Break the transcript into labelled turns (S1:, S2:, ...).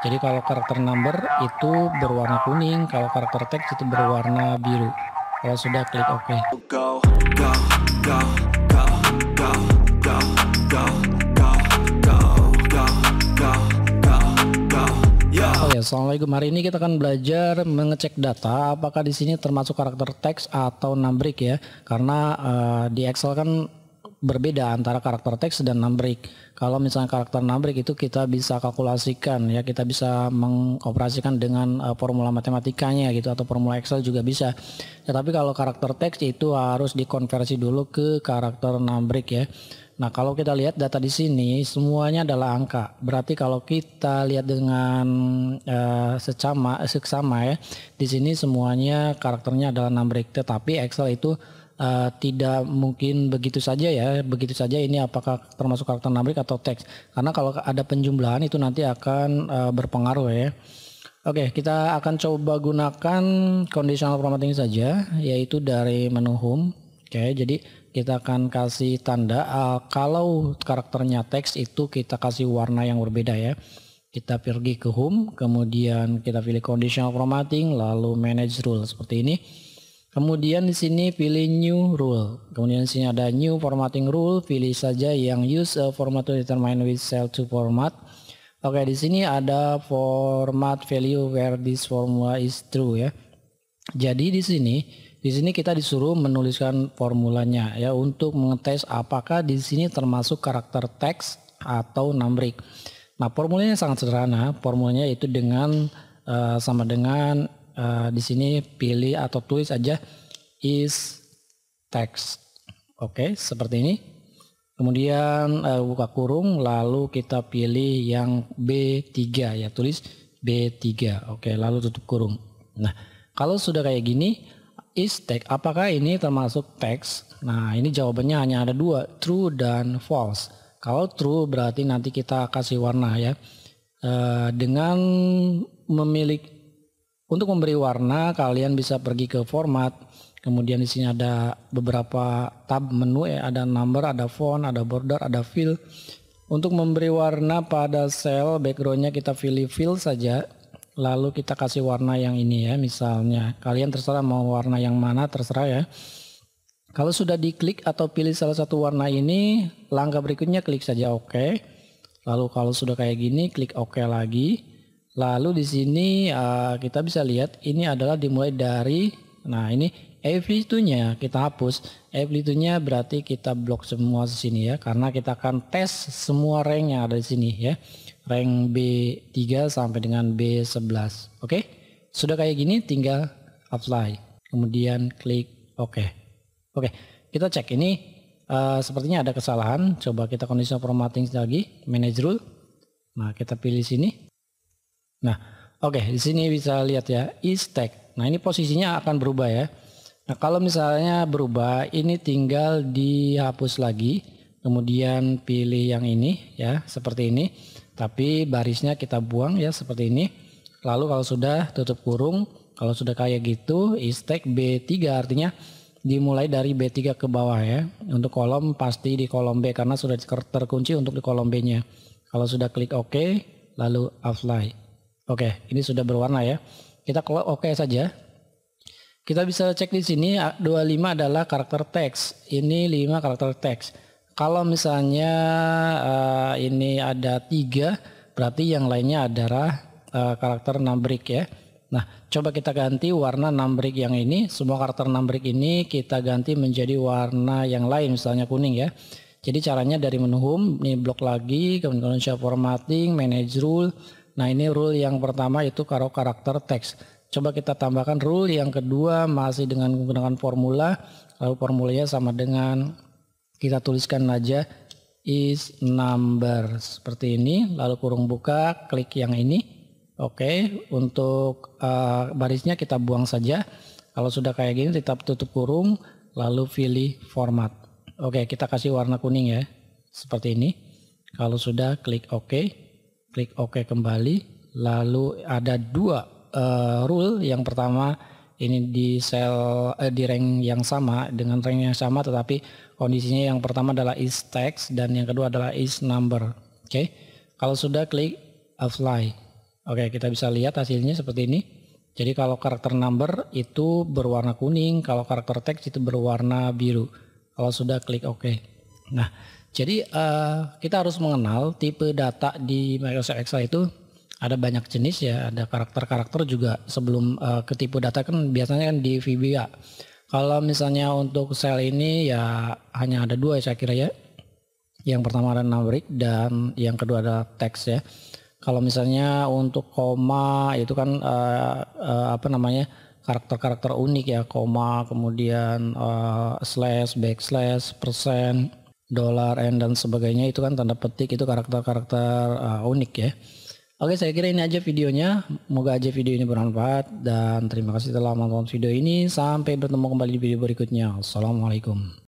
S1: Jadi kalau karakter number itu berwarna kuning, kalau karakter text itu berwarna biru. Kalau sudah klik OK. Oh ya, assalamualaikum. Hari ini kita akan belajar mengecek data apakah di sini termasuk karakter teks atau numbrik ya, karena uh, di Excel kan berbeda antara karakter teks dan numbrik. Kalau misalnya karakter numbrik itu kita bisa kalkulasikan ya, kita bisa mengoperasikan dengan uh, formula matematikanya gitu atau formula Excel juga bisa. Tetapi kalau karakter teks itu harus dikonversi dulu ke karakter numbrik ya. Nah, kalau kita lihat data di sini semuanya adalah angka. Berarti kalau kita lihat dengan uh, eh, secama seksama ya, di sini semuanya karakternya adalah numbrik tetapi Excel itu uh, tidak mungkin begitu saja ya, begitu saja ini apakah termasuk karakter nabrik atau teks. Karena kalau ada penjumlahan itu nanti akan uh, berpengaruh ya. Oke, kita akan coba gunakan conditional formatting saja, yaitu dari menu home. Oke, jadi kita akan kasih tanda uh, kalau karakternya teks itu kita kasih warna yang berbeda ya. Kita pergi ke home, kemudian kita pilih conditional formatting, lalu manage rule seperti ini. Kemudian di sini pilih new rule. Kemudian di sini ada new formatting rule, pilih saja yang use a format to determine which cell to format. Oke, di sini ada format value where this formula is true ya. Jadi di sini di sini kita disuruh menuliskan formulanya ya untuk mengetes apakah di sini termasuk karakter teks atau numbering. Nah, formulanya sangat sederhana. Formulanya itu dengan eh, sama dengan Eh, di sini pilih atau tulis aja is text. Oke, okay, seperti ini. Kemudian uh, buka kurung, lalu kita pilih yang B3 ya, tulis B3. Oke, okay, lalu tutup kurung. Nah, kalau sudah kayak gini, is text apakah ini termasuk text Nah, ini jawabannya hanya ada dua, true dan false. Kalau true berarti nanti kita kasih warna ya. Uh, dengan memiliki untuk memberi warna kalian bisa pergi ke format, kemudian di sini ada beberapa tab menu ya, ada number, ada font, ada border, ada fill. Untuk memberi warna pada sel backgroundnya kita pilih fill saja, lalu kita kasih warna yang ini ya misalnya. Kalian terserah mau warna yang mana terserah ya. Kalau sudah diklik atau pilih salah satu warna ini, langkah berikutnya klik saja oke. OK. Lalu kalau sudah kayak gini klik OK lagi. Lalu di sini uh, kita bisa lihat ini adalah dimulai dari nah ini amplitude-nya kita hapus. Amplitude-nya berarti kita blok semua di sini ya karena kita akan tes semua rank yang ada di sini ya. Rank B3 sampai dengan B11. Oke. Okay? Sudah kayak gini tinggal apply. Kemudian klik oke. Okay. Oke, okay. kita cek ini uh, sepertinya ada kesalahan. Coba kita conditional formatting lagi, manage rule. Nah, kita pilih sini Nah, oke okay, di sini bisa lihat ya e Nah ini posisinya akan berubah ya. Nah kalau misalnya berubah ini tinggal dihapus lagi. Kemudian pilih yang ini ya seperti ini. Tapi barisnya kita buang ya seperti ini. Lalu kalau sudah tutup kurung. Kalau sudah kayak gitu e B3 artinya dimulai dari B3 ke bawah ya. Untuk kolom pasti di kolom B karena sudah terkunci untuk di kolom B-nya. Kalau sudah klik OK, lalu apply. Oke, ini sudah berwarna ya. Kita kalau oke okay saja. Kita bisa cek di sini 25 adalah karakter teks. Ini 5 karakter teks. Kalau misalnya uh, ini ada 3, berarti yang lainnya adalah uh, karakter numeric ya. Nah, coba kita ganti warna numeric yang ini, semua karakter numeric ini kita ganti menjadi warna yang lain, misalnya kuning ya. Jadi caranya dari menu home, ini blok lagi, kemudian share formatting, manage rule, Nah ini rule yang pertama itu karo karakter teks. Coba kita tambahkan rule yang kedua masih dengan menggunakan formula. Lalu formulanya sama dengan kita tuliskan aja is number seperti ini. Lalu kurung buka, klik yang ini. Oke, untuk uh, barisnya kita buang saja. Kalau sudah kayak gini tetap tutup kurung, lalu pilih format. Oke, kita kasih warna kuning ya. Seperti ini. Kalau sudah klik OK klik OK kembali. Lalu ada dua uh, rule. Yang pertama ini di sel eh, di rank yang sama dengan rank yang sama tetapi kondisinya yang pertama adalah is text dan yang kedua adalah is number oke okay? kalau sudah klik apply oke okay, kita bisa lihat hasilnya seperti ini jadi kalau karakter number itu berwarna kuning kalau karakter text itu berwarna biru kalau sudah klik OK. nah jadi uh, kita harus mengenal tipe data di Microsoft Excel itu ada banyak jenis ya, ada karakter-karakter juga sebelum uh, ketipu data kan biasanya kan di VBA. Kalau misalnya untuk sel ini ya hanya ada dua ya saya kira ya. Yang pertama ada numeric dan yang kedua ada teks ya. Kalau misalnya untuk koma itu kan uh, uh, apa namanya? karakter-karakter unik ya, koma, kemudian uh, slash, backslash, persen, dolar and dan sebagainya itu kan tanda petik itu karakter-karakter uh, unik ya. Oke, saya kira ini aja videonya. Moga aja video ini bermanfaat dan terima kasih telah menonton video ini. Sampai bertemu kembali di video berikutnya. Assalamualaikum.